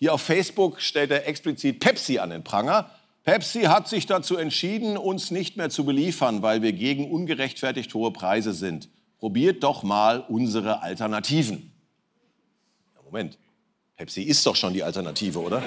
Hier auf Facebook stellt er explizit Pepsi an den Pranger. Pepsi hat sich dazu entschieden, uns nicht mehr zu beliefern, weil wir gegen ungerechtfertigt hohe Preise sind. Probiert doch mal unsere Alternativen. Ja, Moment, Pepsi ist doch schon die Alternative, oder?